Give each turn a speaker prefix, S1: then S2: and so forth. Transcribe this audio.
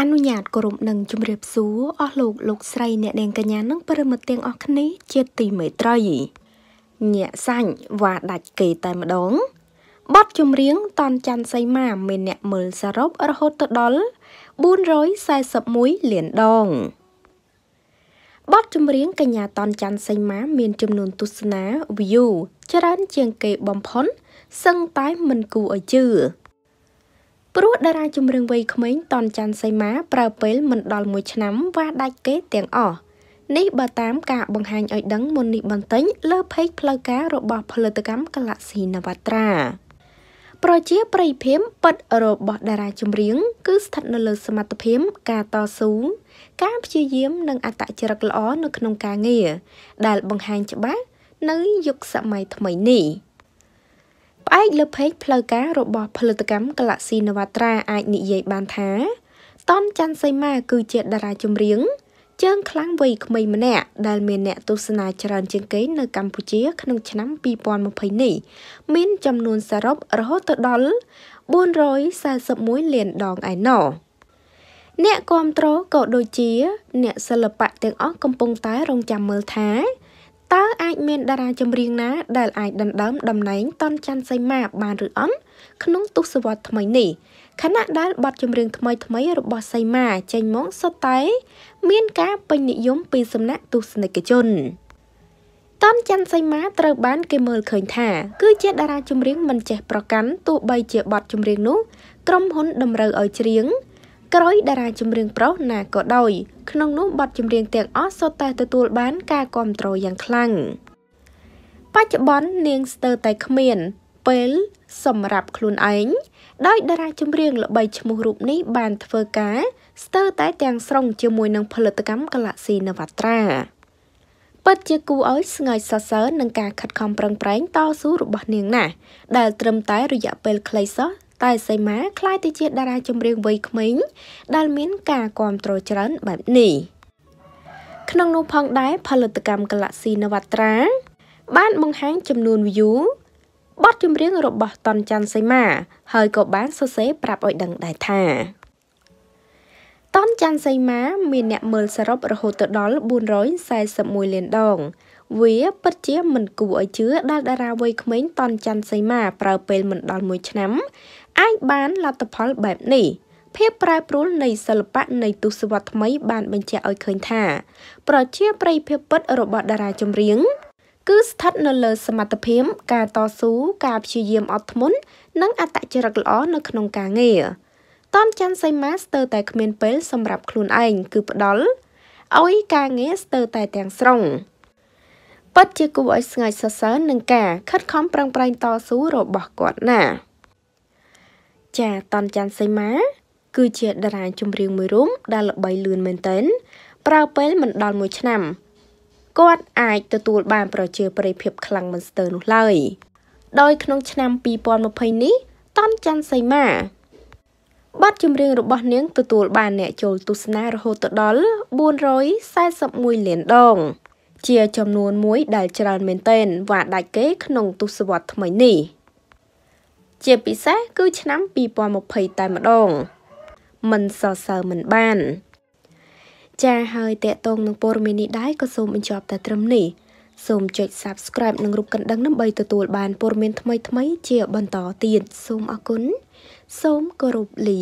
S1: អនុញ្ញាតគោរពនឹងជំរាបសួរអស់លោកលោកស្រីអ្នកនាងកញ្ញានិងប្រិមត្តទាំងអស់គ្នាជាទីមេត្រីញាក់សាញ់វ៉ាដាច់គេតែម្ដងបទចម្រៀងតនច័ន្ទសីមា មានអ្នកមើលសរុបរហូតដល់441លានដងបទចម្រៀងកញ្ញាតនច័ន្ទសីមា មាន ចំនួនទស្សនា view ច្រើនជាងគេបំផុតសឹងតែមិនគួរឲ្យជឿព្រោះតារាចម្រៀងវ័យក្មេងតនច័ន្ទសីមាប្រើពេលមិនដល់1ឆ្នាំវ៉ាដាច់គេទាំងអស់នេះបើតាម ការបង្ហាញឲ្យដឹងមុននេះបន្តិចលើ page ផ្លូវការរបស់ ផលិតកម្ម Galaxy Navatra ប្រជាប្រិយភាពពិតរបស់តារាចម្រៀង គឺស្ថិតនៅលើ សមត្ថភាពការតស៊ូការព្យាយាម និងអត្តចរិតល្អនៅក្នុងការងារដែលបង្ហាញច្បាស់នៅយុគសម័យថ្មីនេះ។ផ្អែកលើ page ផ្លូវការរបស់ផលិតកម្ម Galaxy Navatra អាចនិយាយបានថាតនច័ន្ទសីមាគឺជាតារាចម្រៀងជើងខ្លាំងវ័យក្មេងម្នាក់ដែលមានអ្នកទស្សនាច្រើន ជាងគេនៅកម្ពុជា ក្នុងឆ្នាំ2020នេះមាន ចំនួនសរុបរហូតដល់441លានដងឯណោះអ្នកគ្រប់គ្រងក៏ដូចជា អ្នកសិល្បៈទាំងអស់កំពុងតែរងចាំមើលថាតើអាចមានតារាចម្រៀងណាដែលអាចដណ្ដើមតំណែងតនច័ន្ទសីមា បាន ឬអត់ក្នុងទសវត្សរ៍ថ្មីនេះខណៈដែលបទចម្រៀងថ្មីថ្មីរបស់សីមាចេញមកសុទ្ធតែមានការពេញនិយមពីសំណាក់ទស្សនិកជនតនច័ន្ទសីមាត្រូវបាន គេមើលឃើញថា គឺជាតារាចម្រៀងមិនចេះប្រកាន់ទោះបីជាបទចម្រៀងនោះក្រុមហ៊ុនតម្រូវឲ្យច្រៀងក្រោយតារាចម្រៀងប្រុសណាក៏ដោយក្នុងនោះបទចម្រៀងទាំងអស់សុទ្ធតែទទួល បាន ការគាំទ្រយ៉ាងខ្លាំងបច្ចុប្បន្ននាងស្ទើរតែគ្មានពេល សម្រាប់ខ្លួនឯងដោយតារា ចម្រៀង ល្បីឈ្មោះរូបនេះបានធ្វើការស្ទើរតែទាំងស្រុងជាមួយនឹងផលិតកម្ម Galaxy Navatra ពិតជាគួរឲ្យស្ងើចសរសើរនឹងការខិតខំប្រឹងប្រែងតស៊ូរបស់នាង ណាស់ដែលត្រឹមតែរយៈពេលខ្លីសោះតែសីមាคล้ายទៅជាតារាចម្រៀងវ័យក្មេងដែលមាន ការគ្រប់គ្រងច្រើនបែបនេះក្នុងនោះផងដែរផលិតកម្ម Galaxy Navatra បានបង្ហាញចំនួន view បទចម្រៀងរបស់តនច័ន្ទសីមាហើយក៏បានសរសេរប្រាប់ឲ្យដឹងដែរថាតនច័ន្ទសីមាមានអ្នកមើលសរុបរហូតដល់441លានដង វា ពិតជាមិនគួរឲ្យជឿដែលតារាវ័យក្មេងតនច័ន្ទសីមាប្រើពេលមិនដល់1ឆ្នាំអាចបានលទ្ធផលបែបនេះភាពប្រែប្រួលនៃសិល្បៈនៃទស្សវត្សថ្មី បានបញ្ជាក់ឲ្យឃើញថា ប្រជាប្រិយភាពពិតរបស់តារាចម្រៀងគឺស្ថិតនៅលើ សមត្ថភាពការតស៊ូការព្យាយាមអត់ធ្មត់និងអត្តចរិតល្អនៅក្នុងការងារតនច័ន្ទសីមាស្ទើរតែគ្មានពេលសម្រាប់ខ្លួនឯងគឺផ្ដាល់ឲ្យការងារស្ទើរតែទាំងស្រុងពិតជាគួរឲ្យស្ងើចសរសើរនឹងការ ខិតខំប្រឹងប្រែងតស៊ូរបស់គាត់ណាចាតនច័ន្ទសីមាគឺជាតារាចម្រៀងមួយរូបដែលល្បីលឿនមែនទែនប្រើពេលមិនដល់1ឆ្នាំគាត់អាចទទួលបាន ប្រជាប្រិយភាពខ្លាំងមិនស្ទើរនោះឡើយដោយក្នុង ឆ្នាំ2020នេះតនច័ន្ទសីមាបទចម្រៀងរបស់នាងទទួលបានអ្នកចូលទស្សនារហូតដល់441លានដង ជាចំនួនមួយ ដែលច្រើនមែនទែនវ៉ាដាច់គេក្នុងទស្សវត្សថ្មីនេះ។ជាពិសេសគឺ ឆ្នាំ2020តែម្ដងមិនសរសើរមិនបាន ចាហើយតេតងនឹងព័ត៌មាននេះដែរក៏សូមបញ្ចប់តែត្រឹមនេះសូមចុច Subscribe និងរូបកណ្ដឹងដើម្បីទទួល បានព័ត៌មានថ្មីៗជាបន្តទៀតសូមអរគុណសូមគោរពលា